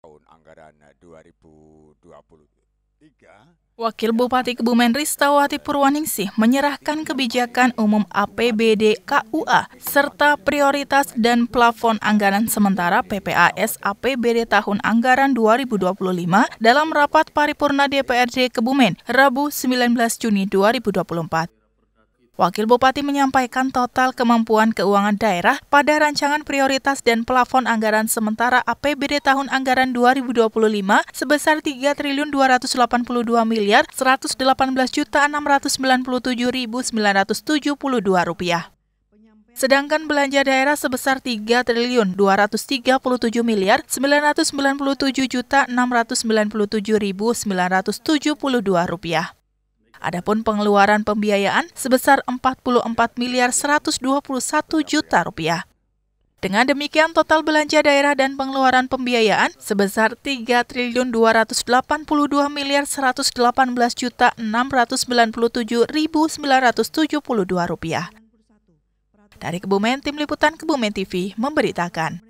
tahun anggaran 2023. Eh, Wakil Bupati Kebumen Ristawati Purwaningsih menyerahkan kebijakan umum APBD KUA serta prioritas dan plafon anggaran sementara PPAS APBD tahun anggaran 2025 dalam rapat paripurna DPRD Kebumen Rabu 19 Juni 2024. Wakil Bupati menyampaikan total kemampuan keuangan daerah pada rancangan prioritas dan plafon anggaran sementara APBD tahun anggaran 2025 sebesar 3 triliun 282 miliar 118 juta 697.972 rupiah. Sedangkan belanja daerah sebesar 3 triliun 237 miliar 997 juta 697.972 rupiah. Adapun pengeluaran pembiayaan sebesar 44 miliar 121 juta rupiah. Dengan demikian total belanja daerah dan pengeluaran pembiayaan sebesar 3 triliun 282 miliar 118 juta 697 ribu 972 rupiah. Dari Kebumen, Tim Liputan Kebumen TV memberitakan.